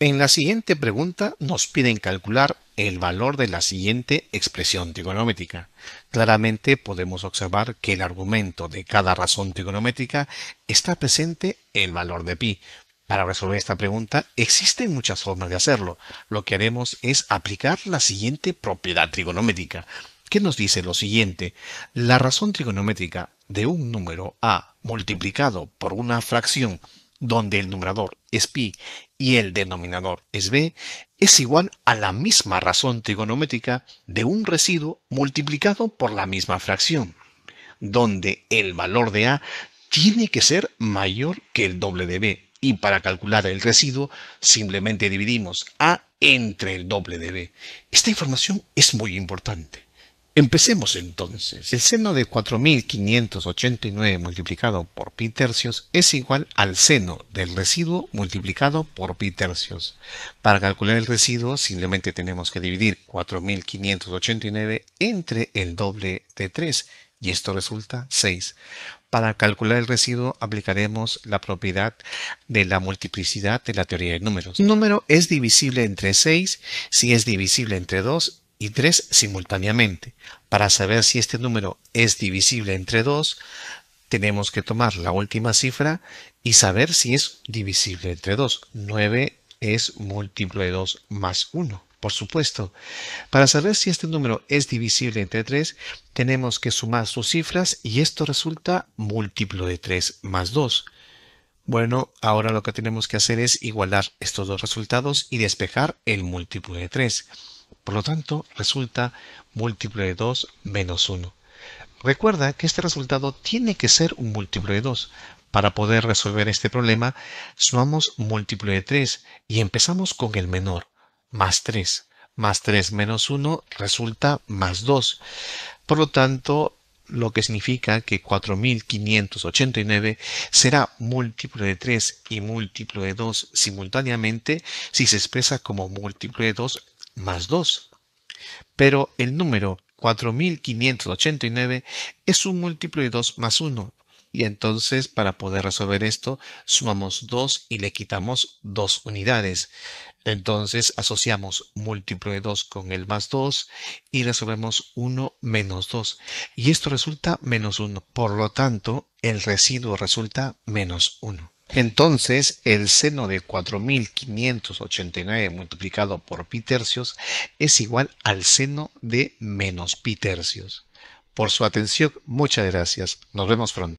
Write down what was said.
En la siguiente pregunta nos piden calcular el valor de la siguiente expresión trigonométrica. Claramente podemos observar que el argumento de cada razón trigonométrica está presente el valor de pi. Para resolver esta pregunta existen muchas formas de hacerlo. Lo que haremos es aplicar la siguiente propiedad trigonométrica, que nos dice lo siguiente. La razón trigonométrica de un número a multiplicado por una fracción donde el numerador es pi y el denominador es b, es igual a la misma razón trigonométrica de un residuo multiplicado por la misma fracción, donde el valor de a tiene que ser mayor que el doble de b. Y para calcular el residuo, simplemente dividimos a entre el doble de b. Esta información es muy importante. Empecemos entonces. El seno de 4589 multiplicado por pi tercios es igual al seno del residuo multiplicado por pi tercios. Para calcular el residuo simplemente tenemos que dividir 4589 entre el doble de 3 y esto resulta 6. Para calcular el residuo aplicaremos la propiedad de la multiplicidad de la teoría de números. Un número es divisible entre 6 si es divisible entre 2 y 3 simultáneamente. Para saber si este número es divisible entre 2, tenemos que tomar la última cifra y saber si es divisible entre 2. 9 es múltiplo de 2 más 1, por supuesto. Para saber si este número es divisible entre 3, tenemos que sumar sus cifras y esto resulta múltiplo de 3 más 2. Bueno, ahora lo que tenemos que hacer es igualar estos dos resultados y despejar el múltiplo de 3. Por lo tanto, resulta múltiplo de 2 menos 1. Recuerda que este resultado tiene que ser un múltiplo de 2. Para poder resolver este problema, sumamos múltiplo de 3 y empezamos con el menor, más 3. Más 3 menos 1 resulta más 2. Por lo tanto, lo que significa que 4.589 será múltiplo de 3 y múltiplo de 2 simultáneamente si se expresa como múltiplo de 2 más 2. Pero el número 4589 es un múltiplo de 2 más 1. Y entonces para poder resolver esto sumamos 2 y le quitamos 2 unidades. Entonces asociamos múltiplo de 2 con el más 2 y resolvemos 1 menos 2. Y esto resulta menos 1. Por lo tanto, el residuo resulta menos 1. Entonces, el seno de 4589 multiplicado por pi tercios es igual al seno de menos pi tercios. Por su atención, muchas gracias. Nos vemos pronto.